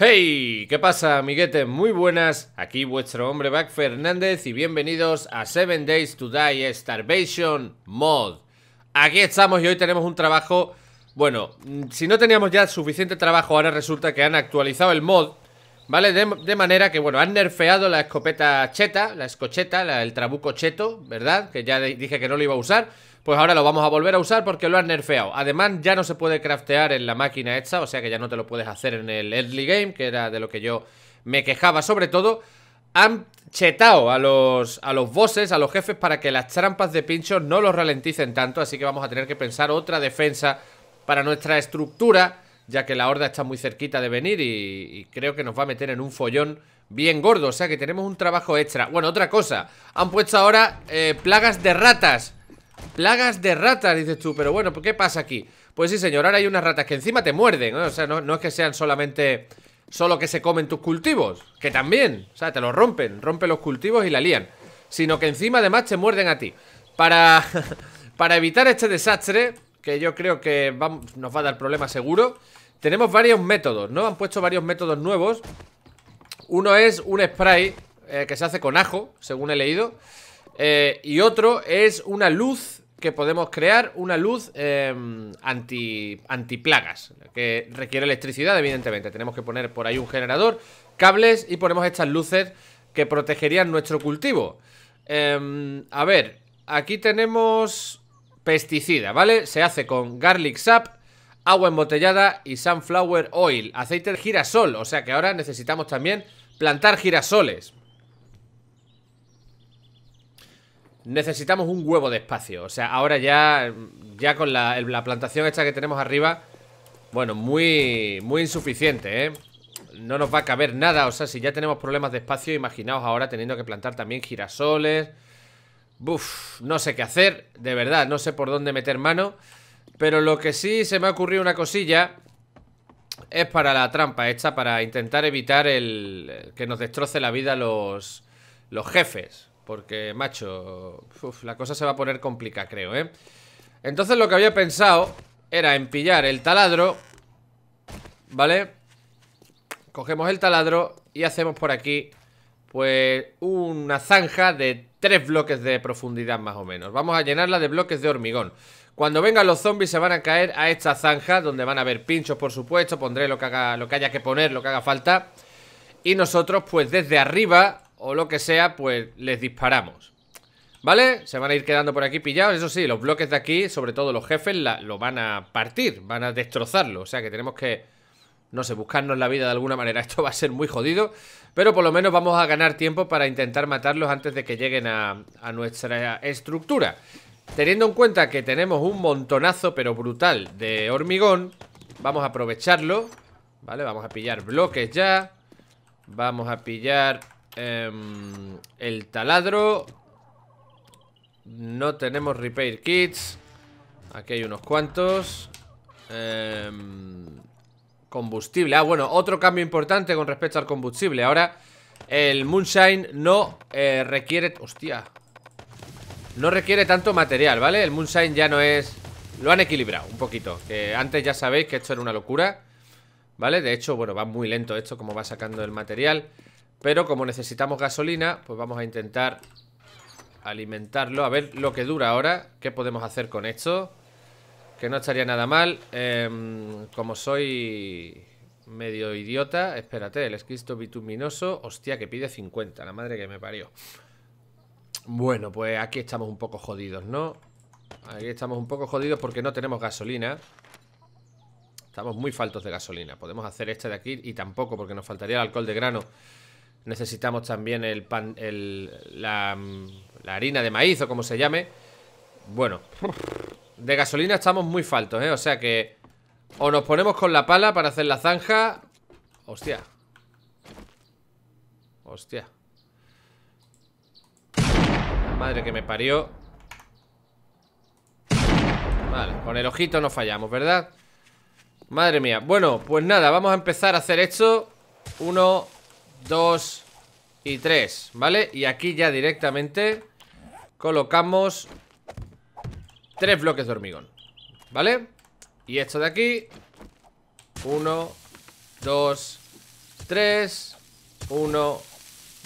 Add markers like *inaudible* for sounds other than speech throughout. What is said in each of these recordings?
¡Hey! ¿Qué pasa, amiguetes? Muy buenas, aquí vuestro hombre Back Fernández y bienvenidos a 7 Days to Die Starvation Mod. Aquí estamos y hoy tenemos un trabajo... Bueno, mm, si no teníamos ya suficiente trabajo, ahora resulta que han actualizado el mod, ¿vale? De, manera que, bueno, han nerfeado la escopeta cheta, la escocheta, el trabuco cheto, ¿verdad? Que ya dije que no lo iba a usar... Pues ahora lo vamos a volver a usar porque lo han nerfeado. Además, ya no se puede craftear en la máquina esta, o sea que ya no te lo puedes hacer en el early game, que era de lo que yo me quejaba sobre todo. Han chetado a los, a los bosses, a los jefes, para que las trampas de pincho no los ralenticen tanto, así que vamos a tener que pensar otra defensa para nuestra estructura, ya que la horda está muy cerquita de venir y, creo que nos va a meter en un follón bien gordo, o sea que tenemos un trabajo extra. Bueno, otra cosa, han puesto ahora eh, plagas de ratas Plagas de ratas, dices tú Pero bueno, ¿qué pasa aquí? Pues sí, señor, ahora hay unas ratas que encima te muerden O sea, no, es que sean solamente Solo que se comen tus cultivos Que también, o sea, te los rompen Rompen los cultivos y la lían Sino que encima además te muerden a ti Para, *laughs* para evitar este desastre Que yo creo que nos va a dar problema seguro Tenemos varios métodos, ¿no? Han puesto varios métodos nuevos Uno es un spray eh, que se hace con ajo, según he leído eh, y otro es una luz que podemos crear, una luz em, anti, antiplagas, que requiere electricidad, evidentemente. Tenemos que poner por ahí un generador, cables y ponemos estas luces que protegerían nuestro cultivo. Em, a ver, aquí tenemos pesticida, ¿vale? Se hace con garlic sap, agua embotellada y sunflower oil, aceite de girasol, o sea que ahora necesitamos también plantar girasoles. Necesitamos un huevo de espacio. O sea, ahora ya, ya con la, plantación esta que tenemos arriba, bueno, muy, muy insuficiente, ¿eh? No nos va a caber nada. O sea, si ya tenemos problemas de espacio, imaginaos ahora teniendo que plantar también girasoles. Buf, no sé qué hacer, de verdad, no sé por dónde meter mano. Pero lo que sí se me ha ocurrido una cosilla es para la trampa esta, para intentar evitar el que nos destroce la vida los, los jefes. Porque, macho, la cosa se va a poner complicada, creo, ¿eh? Entonces lo que había pensado era en pillar el taladro, ¿vale? Cogemos el taladro y hacemos por aquí, pues, una zanja de tres bloques de profundidad más o menos. Vamos a llenarla de bloques de hormigón. Cuando vengan los zombies se van a caer a esta zanja, donde van a haber pinchos, por supuesto. Pondré lo que, haga, lo que haya que poner, lo que haga falta. Y nosotros, pues, desde arriba o lo que sea, pues les disparamos. ¿Vale? Se van a ir quedando por aquí pillados. Eso sí, los bloques de aquí, sobre todo los jefes, lo van a partir, van a destrozarlo. O sea que tenemos que, no sé, buscarnos la vida de alguna manera. *laughs* Esto va a ser muy jodido, pero por lo menos vamos a ganar tiempo para intentar matarlos antes de que lleguen a nuestra estructura. Teniendo en cuenta que tenemos un montonazo, pero brutal, de hormigón, vamos a aprovecharlo. ¿Vale? Vamos a pillar bloques ya. Vamos a pillar Em, el taladro. No tenemos repair kits. Aquí hay unos cuantos. Em, combustible. Ah, bueno, otro cambio importante con respecto al combustible. Ahora el Moonshine no eh, requiere... Hostia. No requiere tanto material, ¿vale? El Moonshine ya no es... Lo han equilibrado un poquito. Que antes ya sabéis que esto era una locura. ¿Vale? De hecho, bueno, va muy lento esto como va sacando el material. Pero como necesitamos gasolina, pues vamos a intentar alimentarlo. A ver lo que dura ahora. ¿Qué podemos hacer con esto? Que no estaría nada mal. Em, como soy medio idiota... Espérate, el esquisto bituminoso... Hostia, que pide 50. La madre que me parió. Bueno, pues aquí estamos un poco jodidos, ¿no? Aquí estamos un poco jodidos porque no tenemos gasolina. Estamos muy faltos de gasolina. Podemos hacer este de aquí y tampoco porque nos faltaría el alcohol de grano necesitamos también el pan, el, la, la, harina de maíz o como se llame. Bueno, de gasolina estamos muy faltos, ¿eh? O sea que o nos ponemos con la pala para hacer la zanja. Hostia. Hostia. Madre que me parió. Vale, con el ojito no fallamos, ¿verdad? Madre mía. Bueno, pues nada, vamos a empezar a hacer esto. Uno, dos y tres, ¿vale? Y aquí ya directamente colocamos tres bloques de hormigón, ¿vale? Y esto de aquí, uno, dos, tres, uno,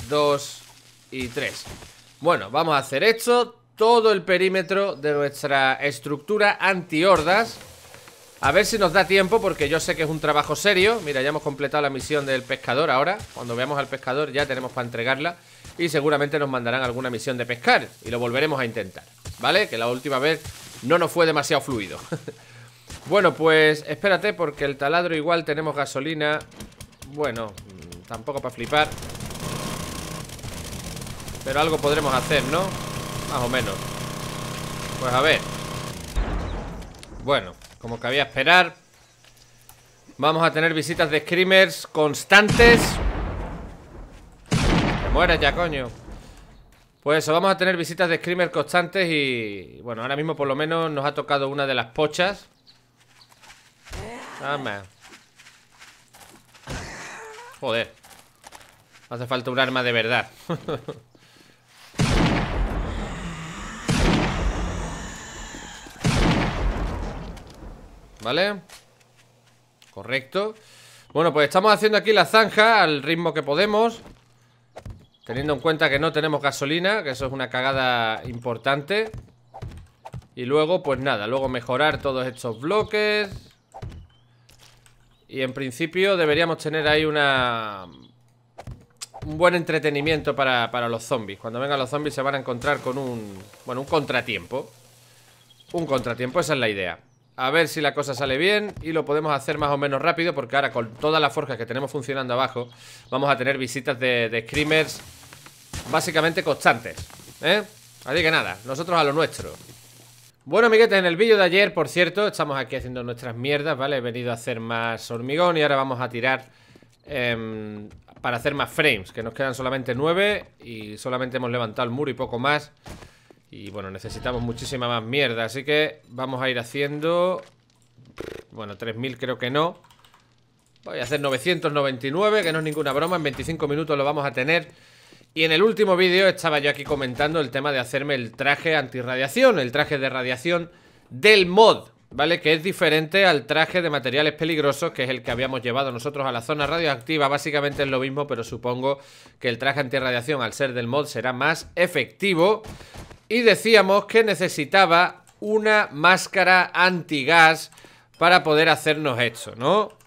dos y tres. Bueno, vamos a hacer esto, todo el perímetro de nuestra estructura anti-hordas a ver si nos da tiempo porque yo sé que es un trabajo serio Mira, ya hemos completado la misión del pescador ahora Cuando veamos al pescador ya tenemos para entregarla Y seguramente nos mandarán alguna misión de pescar Y lo volveremos a intentar ¿Vale? Que la última vez no nos fue demasiado fluido *laughs* Bueno, pues espérate porque el taladro igual tenemos gasolina Bueno, mm, tampoco para flipar Pero algo podremos hacer, ¿no? Más o menos Pues a ver Bueno como cabía esperar Vamos a tener visitas de screamers constantes Que mueres ya, coño Pues eso, vamos a tener visitas de screamers constantes y... Bueno, ahora mismo por lo menos nos ha tocado una de las pochas Ah, Joder Hace falta un arma de verdad *laughs* ¿vale? Correcto Bueno, pues estamos haciendo aquí la zanja al ritmo que podemos Teniendo en cuenta que no tenemos gasolina Que eso es una cagada importante Y luego, pues nada Luego mejorar todos estos bloques Y en principio deberíamos tener ahí una... Un buen entretenimiento para, los zombies Cuando vengan los zombies se van a encontrar con un... Bueno, un contratiempo Un contratiempo, esa es la idea a ver si la cosa sale bien y lo podemos hacer más o menos rápido porque ahora con todas las forjas que tenemos funcionando abajo vamos a tener visitas de, screamers básicamente constantes, ¿eh? Así que nada, nosotros a lo nuestro. Bueno, amiguetes, en el vídeo de ayer, por cierto, estamos aquí haciendo nuestras mierdas, ¿vale? He venido a hacer más hormigón y ahora vamos a tirar em, para hacer más frames, que nos quedan solamente nueve y solamente hemos levantado el muro y poco más. Y bueno, necesitamos muchísima más mierda Así que vamos a ir haciendo Bueno, 3000 creo que no Voy a hacer 999 Que no es ninguna broma, en 25 minutos lo vamos a tener y en el último vídeo estaba yo aquí comentando el tema de hacerme el traje antirradiación, el traje de radiación del mod, ¿vale? Que es diferente al traje de materiales peligrosos, que es el que habíamos llevado nosotros a la zona radioactiva. Básicamente es lo mismo, pero supongo que el traje antirradiación, al ser del mod, será más efectivo. Y decíamos que necesitaba una máscara anti-gas para poder hacernos esto, ¿no?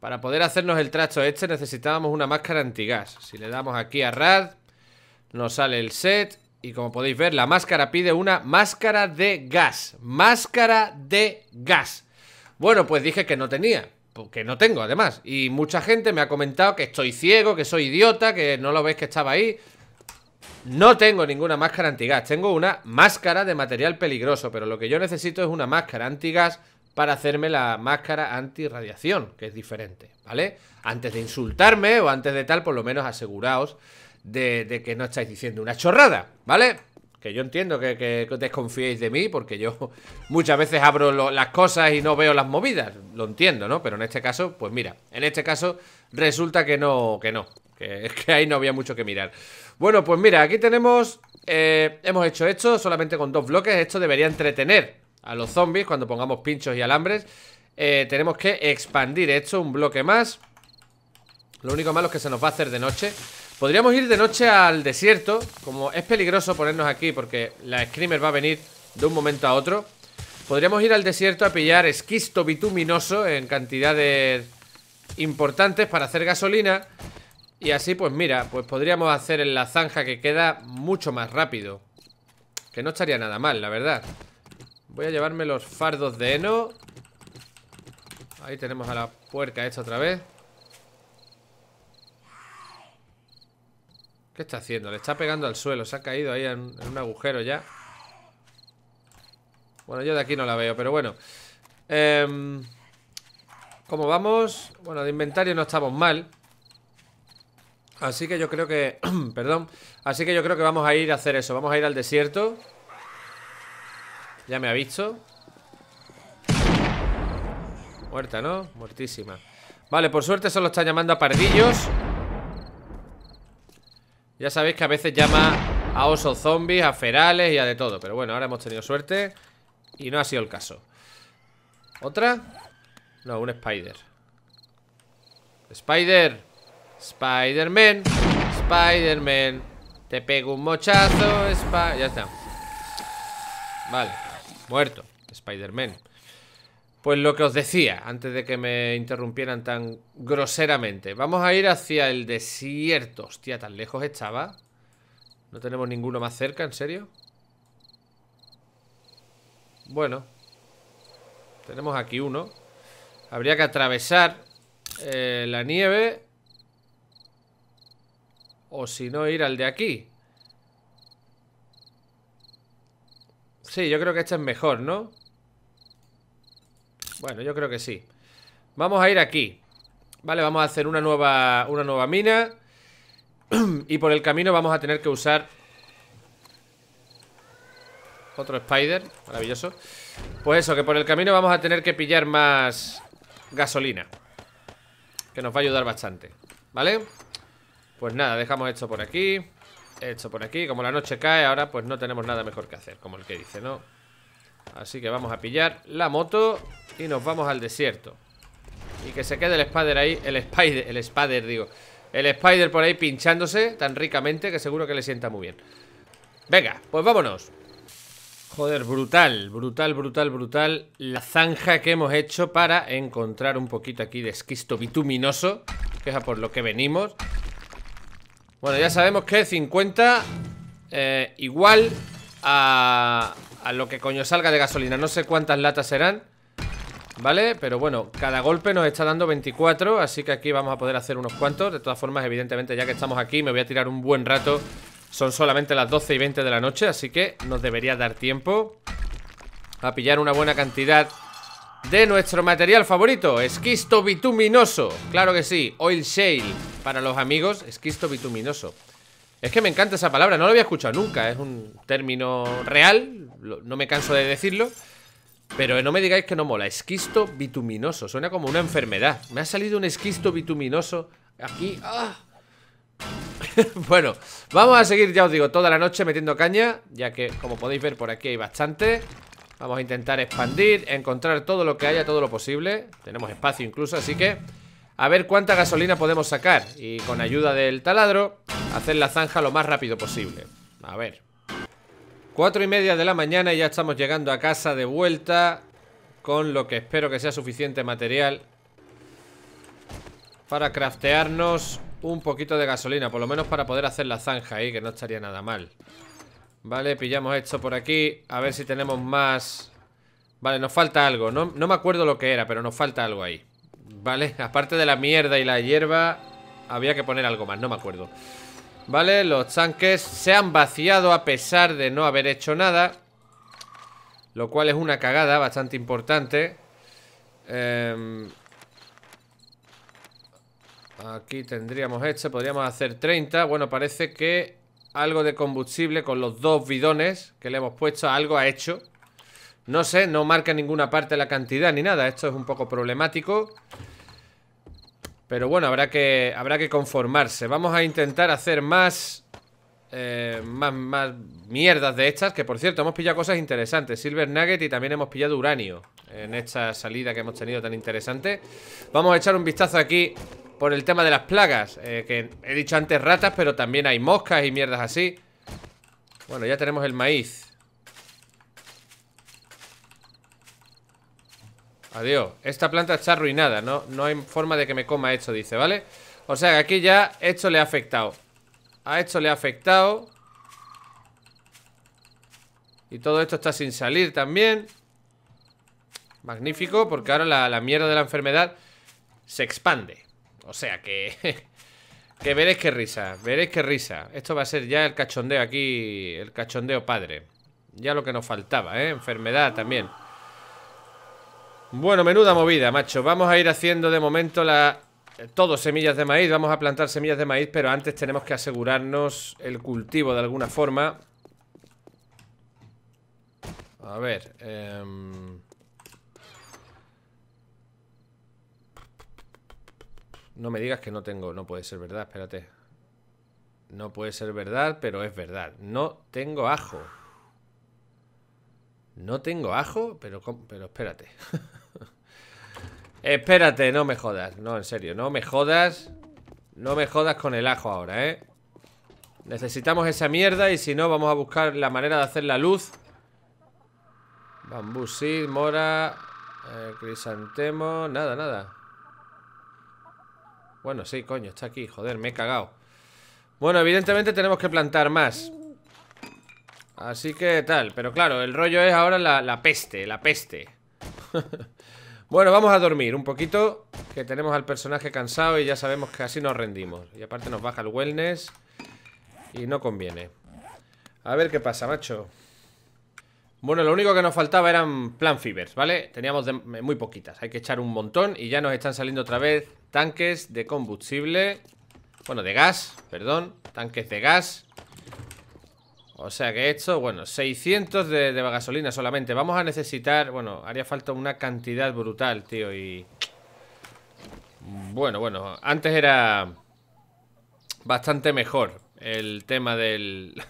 Para poder hacernos el tracho este necesitábamos una máscara anti-gas Si le damos aquí a Rad, nos sale el set. Y como podéis ver, la máscara pide una máscara de gas. Máscara de gas. Bueno, pues dije que no tenía. Que no tengo, además. Y mucha gente me ha comentado que estoy ciego, que soy idiota, que no lo veis que estaba ahí. No tengo ninguna máscara antigas, tengo una máscara de material peligroso, pero lo que yo necesito es una máscara antigas para hacerme la máscara antirradiación, que es diferente, ¿vale? Antes de insultarme o antes de tal, por lo menos aseguraos de, que no estáis diciendo una chorrada, ¿vale? Que yo entiendo que, que desconfiéis de mí, porque yo *laughs* muchas veces abro las cosas y no veo las movidas, lo entiendo, ¿no? Pero en este caso, pues mira, en este caso resulta que no, que no, que, que ahí no había mucho que mirar. Bueno, pues mira, aquí tenemos... Eh, hemos hecho esto solamente con dos bloques. Esto debería entretener a los zombies cuando pongamos pinchos y alambres. Eh, tenemos que expandir esto, un bloque más. Lo único malo es que se nos va a hacer de noche. Podríamos ir de noche al desierto. Como es peligroso ponernos aquí porque la screamer va a venir de un momento a otro. Podríamos ir al desierto a pillar esquisto bituminoso en cantidades importantes para hacer gasolina y así, pues mira, pues podríamos hacer en la zanja que queda mucho más rápido. Que no estaría nada mal, la verdad. Voy a llevarme los fardos de heno. Ahí tenemos a la puerca esta otra vez. ¿Qué está haciendo? Le está pegando al suelo. Se ha caído ahí en, un agujero ya. Bueno, yo de aquí no la veo, pero bueno. Em, ¿Cómo vamos? Bueno, de inventario no estamos mal. Así que yo creo que... *clears throat* perdón. Así que yo creo que vamos a ir a hacer eso. Vamos a ir al desierto. Ya me ha visto. Muerta, ¿no? Muertísima. Vale, por suerte solo está llamando a pardillos. Ya sabéis que a veces llama a osos zombies, a ferales y a de todo. Pero bueno, ahora hemos tenido suerte y no ha sido el caso. ¿Otra? No, un spider. Spider. Spider-Man, Spider-Man. Te pego un mochazo, Ya está. Vale, muerto, Spider-Man. Pues lo que os decía, antes de que me interrumpieran tan groseramente. Vamos a ir hacia el desierto. Hostia, tan lejos estaba. No tenemos ninguno más cerca, ¿en serio? Bueno. Tenemos aquí uno. Habría que atravesar eh, la nieve o si no, ir al de aquí. Sí, yo creo que este es mejor, ¿no? Bueno, yo creo que sí. Vamos a ir aquí. Vale, vamos a hacer una nueva, una nueva mina. *clears throat* y por el camino vamos a tener que usar... Otro spider, maravilloso. Pues eso, que por el camino vamos a tener que pillar más gasolina. Que nos va a ayudar bastante. ¿Vale? vale pues nada, dejamos esto por aquí Esto por aquí, como la noche cae Ahora pues no tenemos nada mejor que hacer Como el que dice, ¿no? Así que vamos a pillar la moto Y nos vamos al desierto Y que se quede el spider ahí El spider, el spider digo El spider por ahí pinchándose tan ricamente Que seguro que le sienta muy bien Venga, pues vámonos Joder, brutal, brutal, brutal, brutal La zanja que hemos hecho para encontrar un poquito aquí de esquisto bituminoso Que es a por lo que venimos bueno, ya sabemos que 50 eh, igual a, a lo que coño salga de gasolina. No sé cuántas latas serán, ¿vale? Pero bueno, cada golpe nos está dando 24, así que aquí vamos a poder hacer unos cuantos. De todas formas, evidentemente, ya que estamos aquí, me voy a tirar un buen rato. Son solamente las 12 y 20 de la noche, así que nos debería dar tiempo a pillar una buena cantidad de nuestro material favorito, esquisto bituminoso. Claro que sí, oil shale para los amigos, esquisto bituminoso. Es que me encanta esa palabra, no lo había escuchado nunca. Es un término real, no me canso de decirlo. Pero no me digáis que no mola. Esquisto bituminoso, suena como una enfermedad. Me ha salido un esquisto bituminoso aquí. ¡ah! *laughs* bueno, vamos a seguir, ya os digo, toda la noche metiendo caña. Ya que, como podéis ver, por aquí hay bastante. Vamos a intentar expandir, encontrar todo lo que haya, todo lo posible. Tenemos espacio incluso, así que a ver cuánta gasolina podemos sacar Y con ayuda del taladro Hacer la zanja lo más rápido posible A ver Cuatro y media de la mañana y ya estamos llegando a casa de vuelta Con lo que espero que sea suficiente material Para craftearnos un poquito de gasolina Por lo menos para poder hacer la zanja ahí, que no estaría nada mal Vale, pillamos esto por aquí A ver si tenemos más... Vale, nos falta algo no, no me acuerdo lo que era, pero nos falta algo ahí Vale, aparte de la mierda y la hierba Había que poner algo más, no me acuerdo Vale, los tanques se han vaciado a pesar de no haber hecho nada Lo cual es una cagada bastante importante em, Aquí tendríamos este, podríamos hacer 30 Bueno, parece que algo de combustible con los dos bidones que le hemos puesto Algo ha hecho no sé, no marca en ninguna parte la cantidad ni nada Esto es un poco problemático Pero bueno, habrá que, habrá que conformarse Vamos a intentar hacer eh, más, más mierdas de estas Que por cierto, hemos pillado cosas interesantes Silver Nugget y también hemos pillado uranio En esta salida que hemos tenido tan interesante Vamos a echar un vistazo aquí Por el tema de las plagas eh, Que he dicho antes ratas, pero también hay moscas y mierdas así Bueno, ya tenemos el maíz Adiós. Esta planta está arruinada, ¿no? No hay forma de que me coma esto, dice, ¿vale? O sea que aquí ya esto le ha afectado. A esto le ha afectado. Y todo esto está sin salir también. Magnífico, porque ahora la, la mierda de la enfermedad se expande. O sea que... *laughs* que veréis qué risa, veréis qué risa. Esto va a ser ya el cachondeo aquí, el cachondeo padre. Ya lo que nos faltaba, ¿eh? Enfermedad también. Bueno, menuda movida, macho Vamos a ir haciendo de momento la... Todo semillas de maíz, vamos a plantar semillas de maíz Pero antes tenemos que asegurarnos el cultivo de alguna forma A ver em, No me digas que no tengo, no puede ser verdad, espérate No puede ser verdad, pero es verdad No tengo ajo no tengo ajo, pero, pero espérate. *laughs* espérate, no me jodas. No, en serio, no me jodas. No me jodas con el ajo ahora, ¿eh? Necesitamos esa mierda y si no, vamos a buscar la manera de hacer la luz. Bambú, mora, eh, crisantemo, nada, nada. Bueno, sí, coño, está aquí, joder, me he cagado. Bueno, evidentemente tenemos que plantar más. Así que tal, pero claro, el rollo es ahora la, la peste, la peste *laughs* Bueno, vamos a dormir un poquito Que tenemos al personaje cansado y ya sabemos que así nos rendimos Y aparte nos baja el wellness Y no conviene A ver qué pasa, macho Bueno, lo único que nos faltaba eran plan fibers, ¿vale? Teníamos muy poquitas, hay que echar un montón Y ya nos están saliendo otra vez tanques de combustible Bueno, de gas, perdón Tanques de gas o sea que esto, bueno, 600 de, gasolina solamente Vamos a necesitar, bueno, haría falta una cantidad brutal, tío Y... Bueno, bueno, antes era bastante mejor el tema del...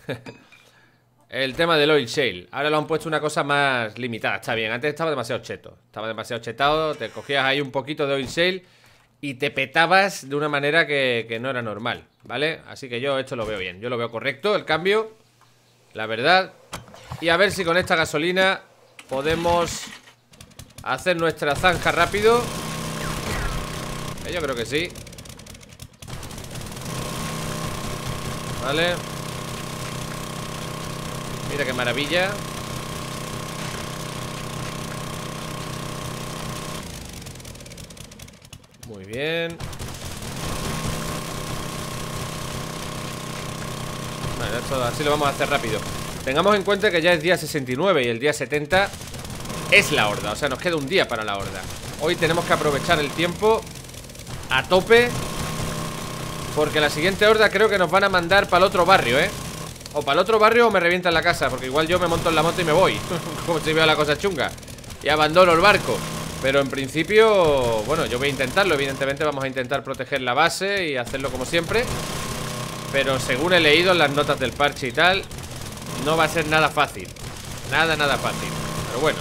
*laughs* el tema del oil shale Ahora lo han puesto una cosa más limitada, está bien Antes estaba demasiado cheto, estaba demasiado chetado Te cogías ahí un poquito de oil shale y te petabas de una manera que, que no era normal, ¿vale? Así que yo esto lo veo bien, yo lo veo correcto, el cambio la verdad Y a ver si con esta gasolina Podemos Hacer nuestra zanja rápido eh, Yo creo que sí Vale Mira qué maravilla Muy bien Bueno, esto así lo vamos a hacer rápido Tengamos en cuenta que ya es día 69 y el día 70 es la horda O sea, nos queda un día para la horda Hoy tenemos que aprovechar el tiempo a tope Porque la siguiente horda creo que nos van a mandar para el otro barrio, ¿eh? O para el otro barrio o me revientan la casa Porque igual yo me monto en la moto y me voy *laughs* Como si veo la cosa chunga Y abandono el barco Pero en principio, bueno, yo voy a intentarlo Evidentemente vamos a intentar proteger la base y hacerlo como siempre pero según he leído en las notas del parche y tal No va a ser nada fácil Nada, nada fácil Pero bueno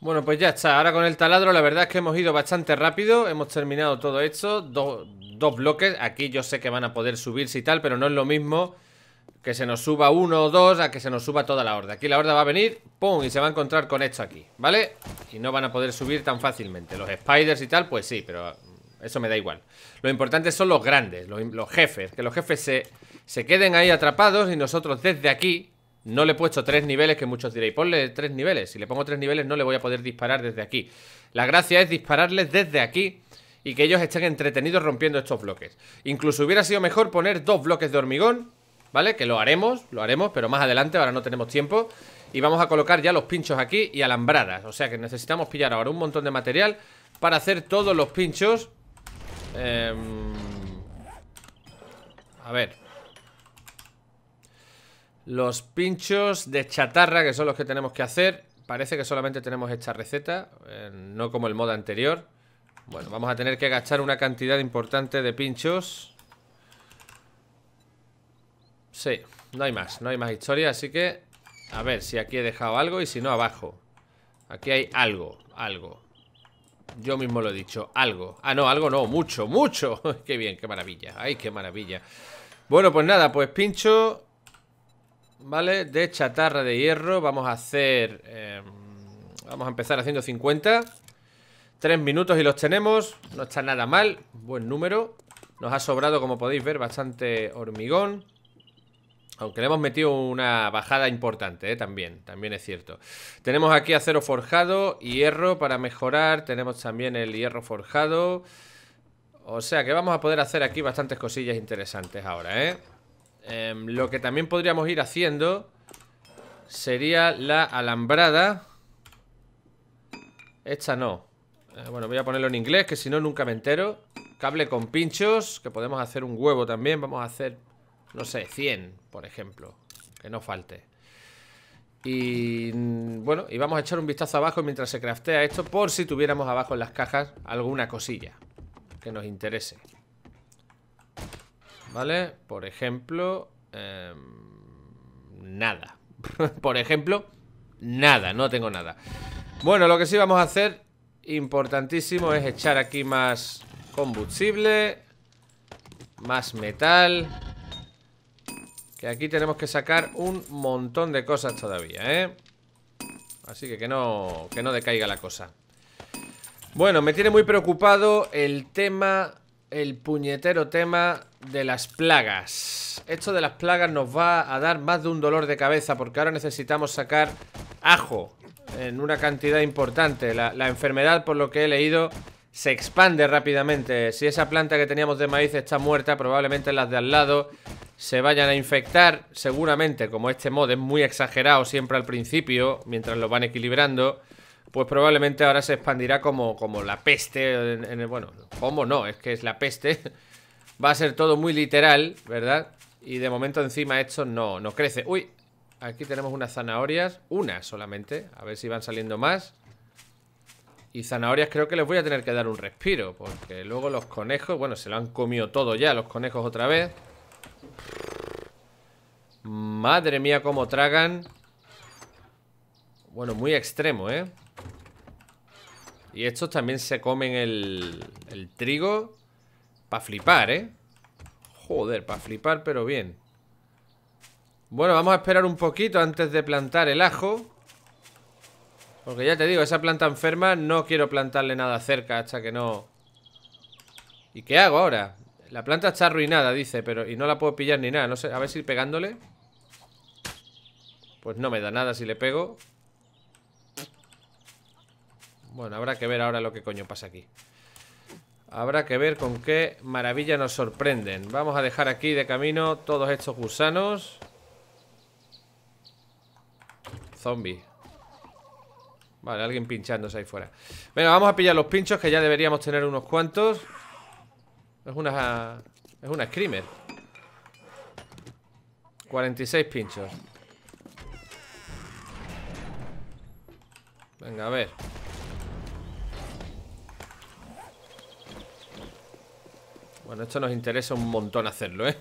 bueno, pues ya está, ahora con el taladro la verdad es que hemos ido bastante rápido Hemos terminado todo esto, dos bloques Aquí yo sé que van a poder subirse y tal, pero no es lo mismo que se nos suba uno o dos a que se nos suba toda la horda. Aquí la horda va a venir, ¡pum! Y se va a encontrar con esto aquí, ¿vale? Y no van a poder subir tan fácilmente. Los spiders y tal, pues sí, pero eso me da igual. Lo importante son los grandes, los, jefes. Que los jefes se, se, queden ahí atrapados y nosotros desde aquí... No le he puesto tres niveles, que muchos diréis, ponle tres niveles. Si le pongo tres niveles no le voy a poder disparar desde aquí. La gracia es dispararles desde aquí y que ellos estén entretenidos rompiendo estos bloques. Incluso hubiera sido mejor poner dos bloques de hormigón, ¿vale? Que lo haremos, lo haremos, pero más adelante, ahora no tenemos tiempo. Y vamos a colocar ya los pinchos aquí y alambradas. O sea que necesitamos pillar ahora un montón de material para hacer todos los pinchos Em, a ver. Los pinchos de chatarra, que son los que tenemos que hacer. Parece que solamente tenemos esta receta, eh, no como el modo anterior. Bueno, vamos a tener que agachar una cantidad importante de pinchos. Sí, no hay más, no hay más historia, así que... A ver si aquí he dejado algo y si no, abajo. Aquí hay algo, algo. Yo mismo lo he dicho, algo Ah, no, algo no, mucho, mucho *laughs* Qué bien, qué maravilla, ay, qué maravilla Bueno, pues nada, pues pincho Vale, de chatarra de hierro Vamos a hacer eh, Vamos a empezar haciendo 50 Tres minutos y los tenemos No está nada mal, buen número Nos ha sobrado, como podéis ver, bastante hormigón aunque le hemos metido una bajada importante, ¿eh? también, también es cierto. Tenemos aquí acero forjado, hierro para mejorar, tenemos también el hierro forjado. O sea que vamos a poder hacer aquí bastantes cosillas interesantes ahora, ¿eh? Em, lo que también podríamos ir haciendo sería la alambrada. Esta no. Eh, bueno, voy a ponerlo en inglés, que si no nunca me entero. Cable con pinchos, que podemos hacer un huevo también. Vamos a hacer no sé, 100, por ejemplo. Que no falte. Y mm, bueno, y vamos a echar un vistazo abajo mientras se craftea esto por si tuviéramos abajo en las cajas alguna cosilla que nos interese. ¿Vale? Por ejemplo, em, nada. *laughs* por ejemplo, nada, no tengo nada. Bueno, lo que sí vamos a hacer, importantísimo, es echar aquí más combustible, más metal y aquí tenemos que sacar un montón de cosas todavía, ¿eh? Así que que no, que no decaiga la cosa. Bueno, me tiene muy preocupado el tema, el puñetero tema de las plagas. Esto de las plagas nos va a dar más de un dolor de cabeza porque ahora necesitamos sacar ajo en una cantidad importante. La, la enfermedad, por lo que he leído, se expande rápidamente. Si esa planta que teníamos de maíz está muerta, probablemente las de al lado se vayan a infectar seguramente, como este mod es muy exagerado siempre al principio, mientras lo van equilibrando, pues probablemente ahora se expandirá como, como la peste, en, bueno, como no, es que es la peste, *laughs* va a ser todo muy literal, ¿verdad? Y de momento encima esto no, no crece. Uy, aquí tenemos unas zanahorias, una solamente, a ver si van saliendo más. Y zanahorias creo que les voy a tener que dar un respiro Porque luego los conejos, bueno, se lo han comido todo ya Los conejos otra vez Madre mía, cómo tragan Bueno, muy extremo, ¿eh? Y estos también se comen el, el trigo Para flipar, ¿eh? Joder, para flipar, pero bien Bueno, vamos a esperar un poquito antes de plantar el ajo Porque ya te digo, esa planta enferma No quiero plantarle nada cerca hasta que no... ¿Y qué hago ahora? La planta está arruinada, dice, pero y no la puedo pillar ni nada. No sé, a ver si pegándole. Pues no me da nada si le pego. Bueno, habrá que ver ahora lo que coño pasa aquí. Habrá que ver con qué maravilla nos sorprenden. Vamos a dejar aquí de camino todos estos gusanos. Zombie. Vale, alguien pinchándose ahí fuera. Venga, vamos a pillar los pinchos que ya deberíamos tener unos cuantos. Es una... Es una screamer 46 pinchos Venga, a ver Bueno, esto nos interesa un montón hacerlo, ¿eh?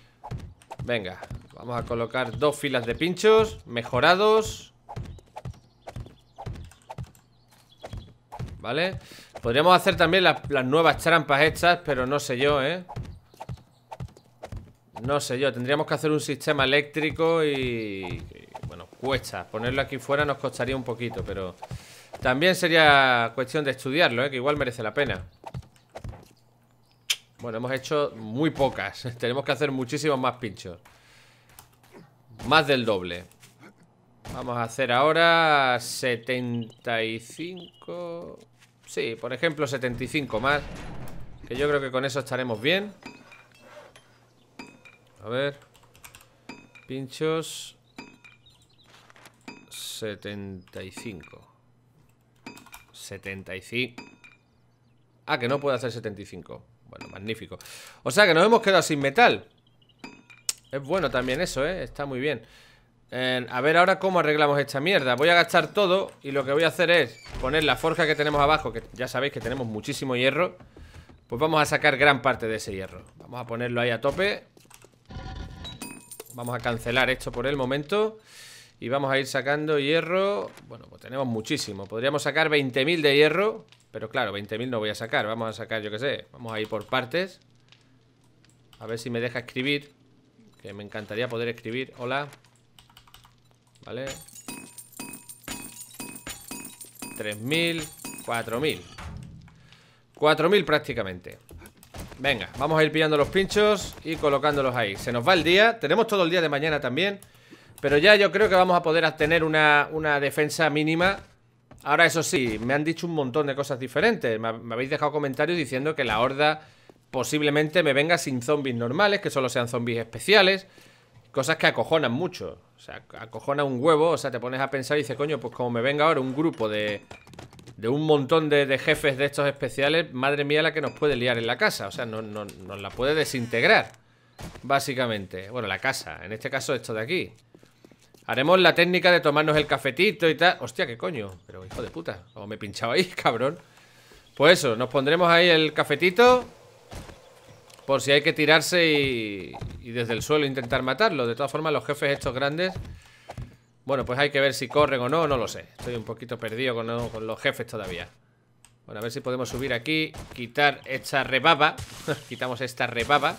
*laughs* Venga, vamos a colocar dos filas de pinchos Mejorados Vale Podríamos hacer también las, nuevas trampas estas, pero no sé yo, ¿eh? No sé yo, tendríamos que hacer un sistema eléctrico y... Bueno, cuesta. Ponerlo aquí fuera nos costaría un poquito, pero... También sería cuestión de estudiarlo, ¿eh? Que igual merece la pena. Bueno, hemos hecho muy pocas. *laughs* Tenemos que hacer muchísimos más pinchos. Más del doble. Vamos a hacer ahora 75... Sí, por ejemplo 75 más Que yo creo que con eso estaremos bien A ver Pinchos 75 75 Ah, que no puede hacer 75 Bueno, magnífico O sea que nos hemos quedado sin metal Es bueno también eso, ¿eh? Está muy bien eh, a ver ahora cómo arreglamos esta mierda Voy a gastar todo y lo que voy a hacer es Poner la forja que tenemos abajo Que ya sabéis que tenemos muchísimo hierro Pues vamos a sacar gran parte de ese hierro Vamos a ponerlo ahí a tope Vamos a cancelar esto por el momento Y vamos a ir sacando hierro Bueno, pues tenemos muchísimo Podríamos sacar 20.000 de hierro Pero claro, 20.000 no voy a sacar Vamos a sacar, yo qué sé Vamos a ir por partes A ver si me deja escribir Que me encantaría poder escribir Hola ¿vale? 3.000, 4.000 4.000 prácticamente Venga, vamos a ir pillando los pinchos y colocándolos ahí Se nos va el día, tenemos todo el día de mañana también Pero ya yo creo que vamos a poder tener una, defensa mínima Ahora eso sí, me han dicho un montón de cosas diferentes Me, me habéis dejado comentarios diciendo que la horda posiblemente me venga sin zombies normales Que solo sean zombies especiales cosas que acojonan mucho. O sea, acojona un huevo, o sea, te pones a pensar y dices, coño, pues como me venga ahora un grupo de, de un montón de, jefes de estos especiales, madre mía la que nos puede liar en la casa. O sea, nos la puede desintegrar, básicamente. Bueno, la casa, en este caso esto de aquí. Haremos la técnica de tomarnos el cafetito y tal. Hostia, qué coño. Pero hijo de puta, como me he pinchado ahí, *laughs* cabrón. Pues eso, nos pondremos ahí el cafetito por si hay que tirarse y, y desde el suelo intentar matarlo. De todas formas, los jefes estos grandes... Bueno, pues hay que ver si corren o no, no lo sé. Estoy un poquito perdido con, con los jefes todavía. Bueno, a ver si podemos subir aquí, quitar esta rebaba. *laughs* Quitamos esta rebaba.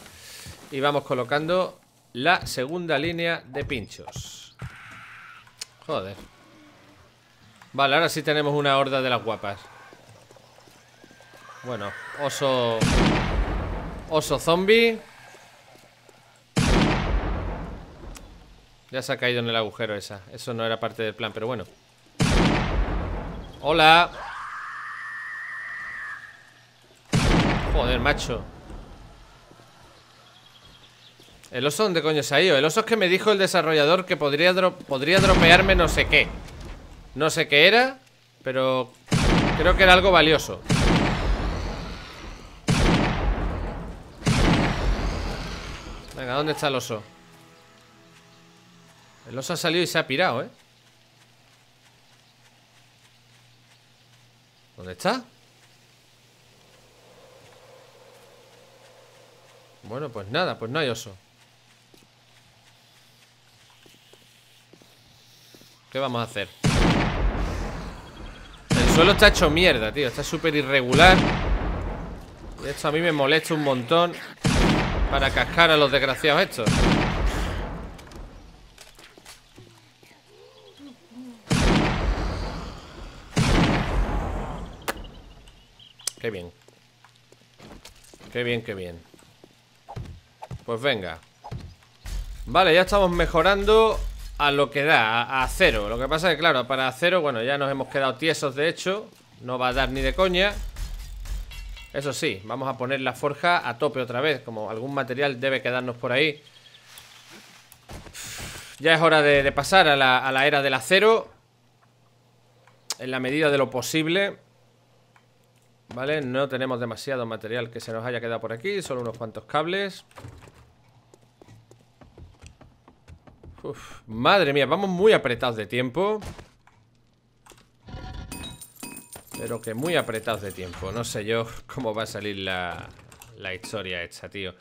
Y vamos colocando la segunda línea de pinchos. Joder. Vale, ahora sí tenemos una horda de las guapas. Bueno, oso... Oso zombie Ya se ha caído en el agujero esa Eso no era parte del plan, pero bueno Hola Joder, macho ¿El oso dónde coño se ha ido? El oso es que me dijo el desarrollador que podría, podría dropearme no sé qué No sé qué era Pero creo que era algo valioso Venga, ¿dónde está el oso? El oso ha salido y se ha pirado, ¿eh? ¿Dónde está? Bueno, pues nada, pues no hay oso ¿Qué vamos a hacer? El suelo está hecho mierda, tío Está súper irregular Y esto a mí me molesta un montón para cascar a los desgraciados estos Qué bien Qué bien, qué bien Pues venga Vale, ya estamos mejorando a lo que da, a, cero Lo que pasa es que, claro, para cero, bueno, ya nos hemos quedado tiesos, de hecho No va a dar ni de coña eso sí, vamos a poner la forja a tope otra vez Como algún material debe quedarnos por ahí Ya es hora de, pasar a la, era del acero En la medida de lo posible Vale, no tenemos demasiado material que se nos haya quedado por aquí Solo unos cuantos cables Madre mía, vamos muy apretados de tiempo pero que muy apretados de tiempo. No sé yo *laughs* cómo va a salir la, historia esta, tío.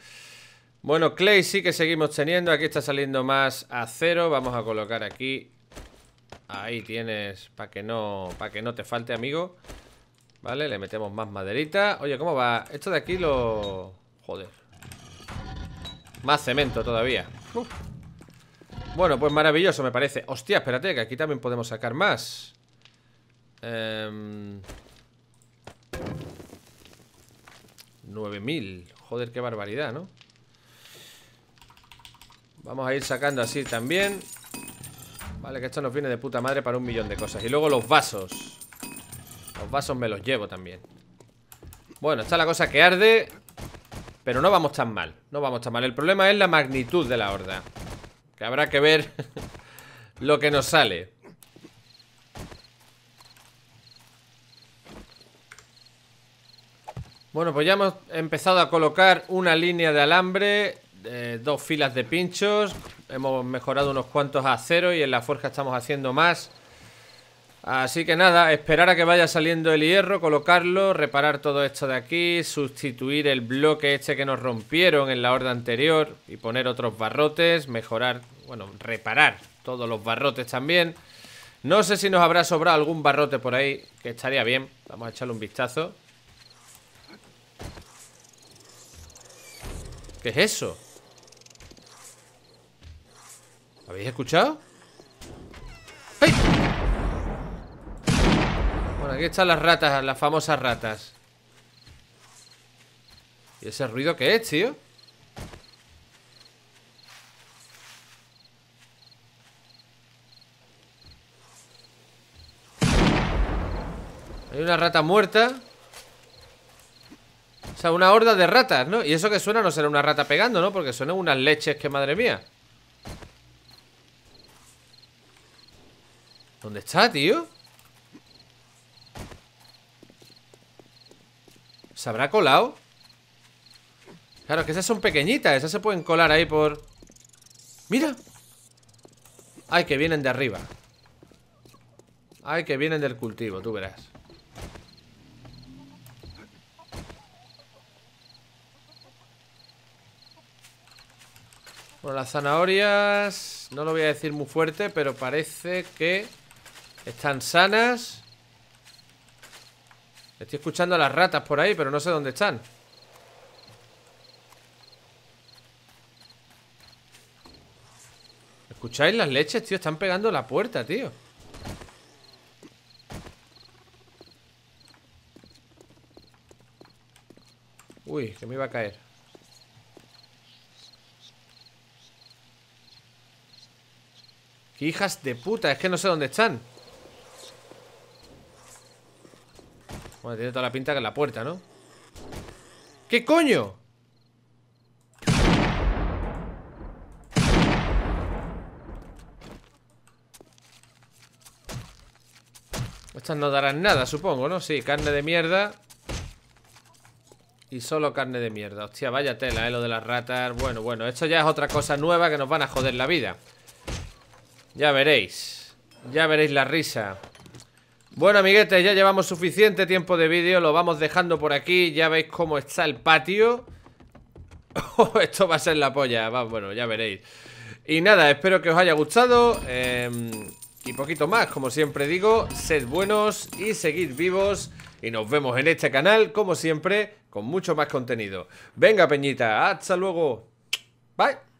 Bueno, Clay sí que seguimos teniendo. Aquí está saliendo más acero. Vamos a colocar aquí. Ahí tienes, para que, no, para que no te falte, amigo. Vale, le metemos más maderita. Oye, ¿cómo va? Esto de aquí lo... Joder. Más cemento todavía. Bueno, pues maravilloso me parece. Hostia, espérate, que aquí también podemos sacar más. 9000. Em, Joder, qué barbaridad, ¿no? Vamos a ir sacando así también Vale, que esto nos viene de puta madre para un millón de cosas Y luego los vasos Los vasos me los llevo también Bueno, está la cosa que arde Pero no vamos tan mal No vamos tan mal El problema es la magnitud de la horda Que habrá que ver *laughs* Lo que nos sale Bueno, pues ya hemos empezado a colocar una línea de alambre, eh, dos filas de pinchos. Hemos mejorado unos cuantos a cero y en la forja estamos haciendo más. Así que nada, esperar a que vaya saliendo el hierro, colocarlo, reparar todo esto de aquí, sustituir el bloque este que nos rompieron en la horda anterior y poner otros barrotes, mejorar, bueno, reparar todos los barrotes también. No sé si nos habrá sobrado algún barrote por ahí, que estaría bien. Vamos a echarle un vistazo. ¿Qué es eso? ¿Habéis escuchado? Bueno, aquí están las ratas, las famosas ratas ¿Y ese ruido qué es, tío? Hay una rata muerta o sea, una horda de ratas, ¿no? Y eso que suena no será una rata pegando, ¿no? Porque suenan unas leches que madre mía ¿Dónde está, tío? ¿Se habrá colado? Claro, que esas son pequeñitas Esas se pueden colar ahí por... ¡Mira! Ay, que vienen de arriba Ay, que vienen del cultivo, tú verás Bueno, las zanahorias no lo voy a decir muy fuerte, pero parece que están sanas. Estoy escuchando a las ratas por ahí, pero no sé dónde están. ¿Escucháis las leches, tío? Están pegando la puerta, tío. Uy, que me iba a caer. Hijas de puta, es que no sé dónde están Bueno, tiene toda la pinta que es la puerta, ¿no? ¿Qué coño? Estas no darán nada, supongo, ¿no? Sí, carne de mierda Y solo carne de mierda Hostia, vaya tela, ¿eh? Lo de las ratas Bueno, bueno, esto ya es otra cosa nueva que nos van a joder la vida ya veréis Ya veréis la risa Bueno, amiguetes, ya llevamos suficiente tiempo de vídeo Lo vamos dejando por aquí Ya veis cómo está el patio *laughs* oh, Esto va a ser la polla Bueno, ya veréis Y nada, espero que os haya gustado em, Y poquito más, como siempre digo Sed buenos y seguid vivos Y nos vemos en este canal, como siempre Con mucho más contenido Venga, Peñita, hasta luego Bye